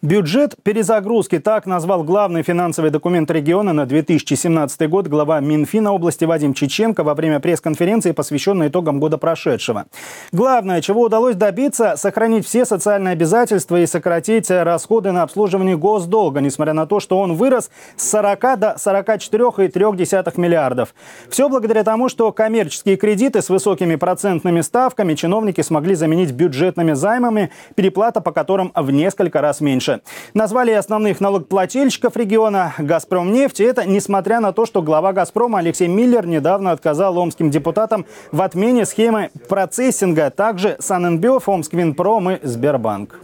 Бюджет перезагрузки так назвал главный финансовый документ региона на 2017 год глава Минфина области Вадим Чеченко во время пресс-конференции, посвященной итогам года прошедшего. Главное, чего удалось добиться, сохранить все социальные обязательства и сократить расходы на обслуживание госдолга, несмотря на то, что он вырос с 40 до 44,3 миллиардов. Все благодаря тому, что коммерческие кредиты с высокими процентными ставками чиновники смогли заменить бюджетными займами, переплата по которым в несколько раз меньше выше. Назвали основных налогоплательщиков региона «Газпромнефть». И это несмотря на то, что глава «Газпрома» Алексей Миллер недавно отказал омским депутатам в отмене схемы процессинга. Также Санэнбиоф, Омсквинпром и Сбербанк.